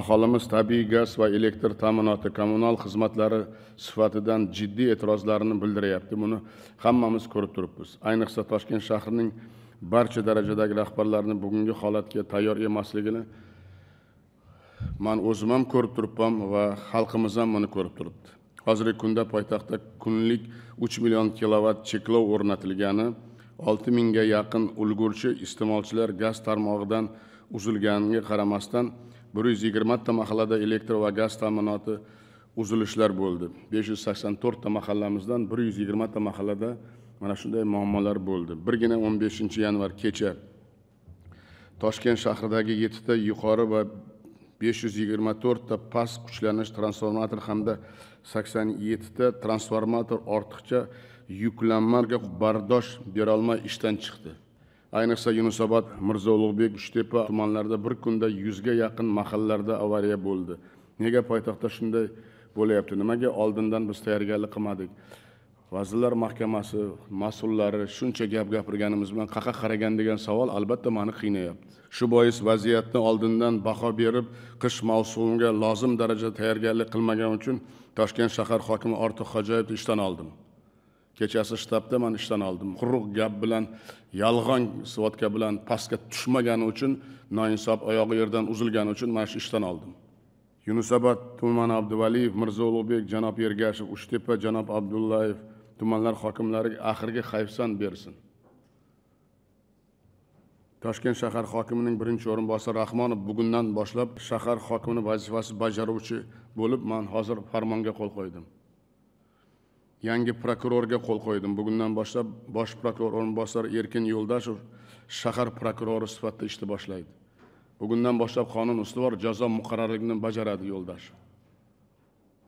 aholimiz tabiiy gaz va elektr ta'minoti kommunal xizmatlari sifatidan jiddiy e'tirozlarini bildiryapti buni hammamiz ko'rib turibmiz ayniqsa toshkent shahrining barcha darajadagi rahbarlarini bugungi holatga tayyor emasligini man o'zim ham ko'rib turibman va xalqimiz ham buni ko'rib turibdi hozirgi kunda poytaxtda kunlik uch million kilovatt cheklov o'rnatilgani olti mingga yaqin ulgurji iste'molchilar gaz tarmog'idan uzilganiga qaramasdan bir yuz yigirmata mahallada elektr va gaz ta'minoti uzilishlar bo'ldi besh yuz sakson to'rtta mahallamizdan bir yuz yigirmata mahallada mana shunday muammolar bo'ldi birgina o'n beshinchi yanvar kecha toshkent shahridagi yettita yuqori va besh yuz yigirma to'rtta past kuchlanish transformator hamda sakson yettita transformator ortiqcha yuklanmaga bardosh berolmay ishdan chiqdi ayniqsa yunusobod mirzo ulug'bek uchtepa tumanlarida bir kunda yuzga yaqin mahallalarda avariya bo'ldi nega poytaxtda shunday bo'lyapti nimaga oldindan biz tayyorgarlik qilmadik vazirlar mahkamasi mas'ullari shuncha gap gapirganimiz bilan qaqa qaragan degan savol albatta mani qiynayapti shu bois vaziyatni oldindan baho berib qish mavsumiga lozim darajada tayyorgarlik qilmagan uchun toshkent shahar hokimi ortiqxo'jayevni ishdan oldim kechasi shtabda man ishdan oldim quruq gap bilan yolg'on svodka bilan pastga tushmagani uchun noinsof oyog'i yerdan uzilgani uchun mana shu ishdan oldim yunusobod tumani abduvaliyev mirzo ulug'bek janob ergashev uchtepa janob abdullayev tumanlar hokimlariga oxirgi hayfsan bersin toshkent shahar hokimining birinchi o'rinbosari rahmonov bugundan boshlab shahar hokimini vazifasi bajaruvchi bo'lib man hozir farmonga qo'l qo'ydim yangi prokurorga qo'l qo'ydim bugundan boshlab bosh prokuror o'rinbosari erkin yo'ldashev shahar prokurori sifatida ishni boshlaydi bugundan boshlab qonun ustuvor jazo muqarrarligini bajaradi yo'ldashev